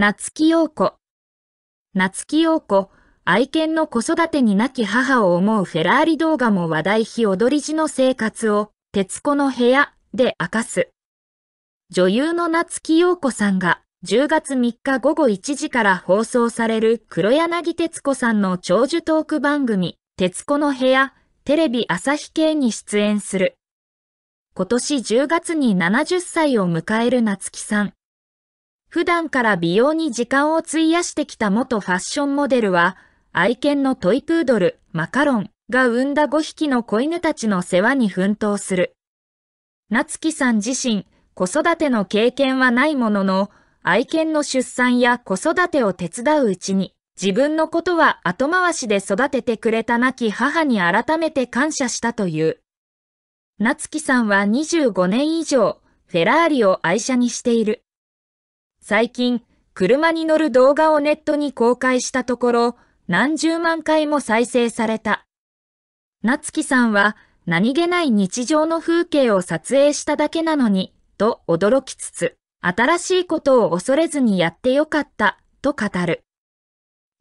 夏木陽子。夏木陽子、愛犬の子育てに亡き母を思うフェラーリ動画も話題日踊り地の生活を、徹子の部屋で明かす。女優の夏木陽子さんが、10月3日午後1時から放送される黒柳徹子さんの長寿トーク番組、徹子の部屋、テレビ朝日系に出演する。今年10月に70歳を迎える夏木さん。普段から美容に時間を費やしてきた元ファッションモデルは、愛犬のトイプードル、マカロンが産んだ5匹の子犬たちの世話に奮闘する。夏木さん自身、子育ての経験はないものの、愛犬の出産や子育てを手伝ううちに、自分のことは後回しで育ててくれた亡き母に改めて感謝したという。夏木さんは25年以上、フェラーリを愛車にしている。最近、車に乗る動画をネットに公開したところ、何十万回も再生された。夏木さんは、何気ない日常の風景を撮影しただけなのに、と驚きつつ、新しいことを恐れずにやってよかった、と語る。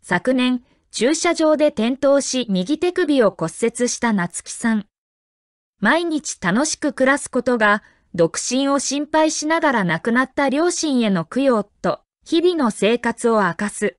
昨年、駐車場で転倒し右手首を骨折した夏木さん。毎日楽しく暮らすことが独身を心配しながら亡くなった両親への供養と、日々の生活を明かす。